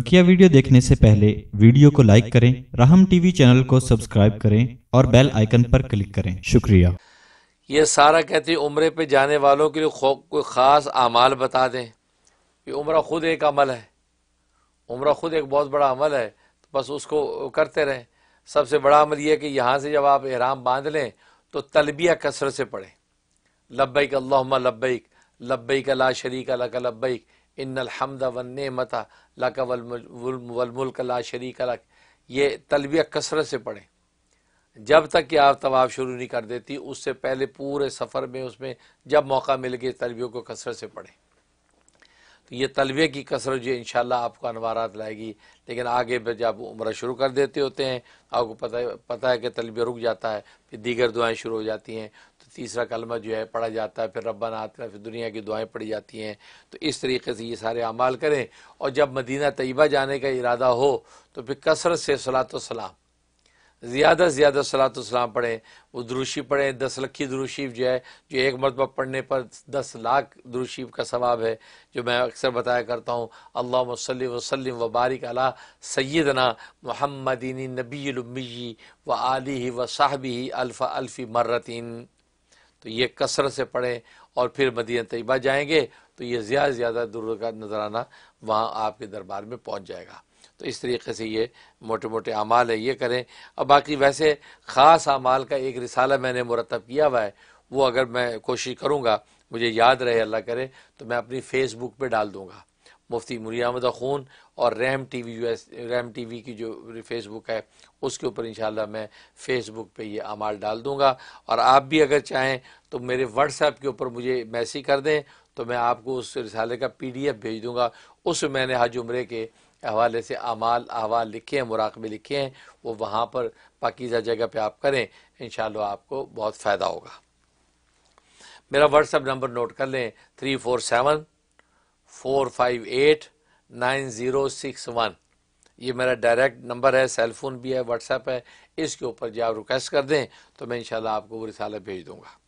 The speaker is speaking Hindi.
बकिया वीडियो देखने से पहले वीडियो को लाइक करें राहम टीवी चैनल को सब्सक्राइब करें और बेल आइकन पर क्लिक करें शुक्रिया ये सारा कहते उम्र पे जाने वालों के लिए कोई ख़ास अमाल बता दें कि उम्र खुद एक अमल है उम्र खुद एक बहुत बड़ा अमल है तो बस उसको करते रहें सबसे बड़ा अमल यह कि यहाँ से जब आप एहराम बांध लें तो तलबिया कसरत से पढ़ें लब्बैक अल्लाह लब्बैक लब्बैक ला शरीक लक लब्बैक इन वन वनमत लक वलमुल्क ला शरीक लक ये तलबिया कसरत से पढ़ें जब तक कि आप तवाब शुरू नहीं कर देती उससे पहले पूरे सफ़र में उसमें जब मौका मिल गया तलबियों को कसरत से पढ़ें तो ये तलबे की कसरत जो इन शाला आपको अनवारात लाएगी लेकिन आगे जब उम्र शुरू कर देते होते हैं आपको पता है पता है कि तलबे रुक जाता है फिर दीगर दुआएं शुरू हो जाती हैं तो तीसरा कलमा जो है पढ़ा जाता है फिर रब्बा नात फिर दुनिया की दुआएं पढ़ी जाती हैं तो इस तरीके से ये सारे अमाल करें और जब मदीना तयबा जाने का इरादा हो तो फिर कसरत से सलात सलाम ज़्यादा से ज़्यादा सलातम पढ़ें वो दुरुशी पढ़ें दस लखी द्रुशीफ जो है जो एक मरतबा पढ़ने पर दस लाख द्रुशीफ का सवाब है जो मैं अक्सर बताया करता हूँ अल्लाह वसल वसलम वबारिक अला सैदना महमदीन नबीलमी व आली व साहबी अल्फ़ा अल्फ़ी मर्रतिन तो ये कसरत से पढ़ें और फिर मदीन तयबा जाएँगे तो ये ज़्यादा से ज़्यादा दुर्ग का नजराना वहाँ आपके दरबार में पहुँच जाएगा तो इस तरीके से ये मोटे मोटे अमाल है ये करें और बाकी वैसे ख़ास अमाल का एक रिसाला मैंने मुरतब किया हुआ है वो अगर मैं कोशिश करूँगा मुझे याद रहे अल्लाह करे तो मैं अपनी फ़ेसबुक पर डाल दूँगा मुफ्ती मुरिया खून और रैम टी वी यू एस रैम टी वी की जो फेसबुक है उसके ऊपर इन शाला मैं फेसबुक पर यह अमाल डाल दूँगा और आप भी अगर चाहें तो मेरे व्हाट्सएप के ऊपर मुझे मैसेज कर दें तो मैं आपको उस रिसाले का पी डी एफ भेज दूँगा उस मैंने हज उम्रे के हवाले से अमाल अहवाल लिखे हैं मुराकबे लिखे हैं वो वहाँ पर पाकिज़ा जगह पर आप करें इन आपको बहुत फ़ायदा होगा मेरा व्हाट्सएप नंबर नोट कर लें three four seven four five eight nine zero six one ये मेरा डायरेक्ट नंबर है सेलफ़ोन भी है व्हाट्सएप है इसके ऊपर जो आप रिक्वेस्ट कर दें तो मैं इन आपको वो रिसाला भेज दूँगा